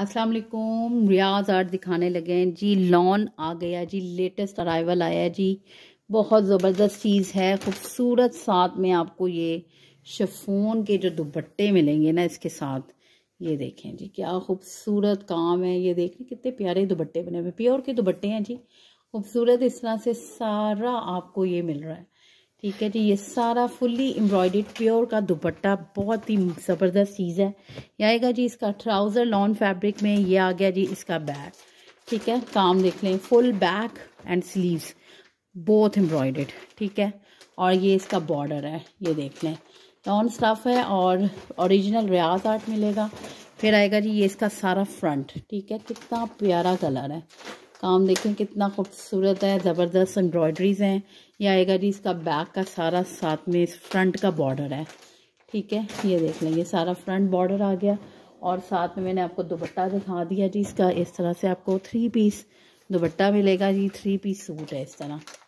अस्सलाम वालेकुम रियाज आर्ट दिखाने लगे हैं जी लॉन आ गया जी लेटेस्ट अराइवल आया जी बहुत ज़बरदस्त चीज़ है खूबसूरत साथ में आपको ये शफोन के जो दुपट्टे मिलेंगे ना इसके साथ ये देखें जी क्या खूबसूरत काम है ये देखें कितने प्यारे दुपट्टे बने हुए प्योर के दुपट्टे हैं जी खूबसूरत इस तरह से सारा आपको ये मिल रहा है ठीक है जी ये सारा फुल्ली एम्ब्रॉयड प्योर का दुपट्टा बहुत ही ज़बरदस्त चीज़ है ये आएगा जी इसका ट्राउज़र लॉन फैब्रिक में ये आ गया जी इसका बैक ठीक है काम देख लें फुल बैक एंड स्लीव्स बहुत एम्ब्रॉयड ठीक है और ये इसका बॉर्डर है ये देख लें लॉन स्टफ है और ओरिजिनल रियाज आर्ट मिलेगा फिर आएगा जी ये इसका सारा फ्रंट ठीक है कितना प्यारा कलर है काम देखें कितना खूबसूरत है ज़बरदस्त एम्ब्रॉयडरीज हैं ये आएगा जी इसका बैक का सारा साथ में इस फ्रंट का बॉर्डर है ठीक है ये देख लें ये सारा फ्रंट बॉर्डर आ गया और साथ में मैंने आपको दुपट्टा दिखा दिया जी इसका इस तरह से आपको थ्री पीस दुपट्टा मिलेगा जी थ्री पीस सूट है इस तरह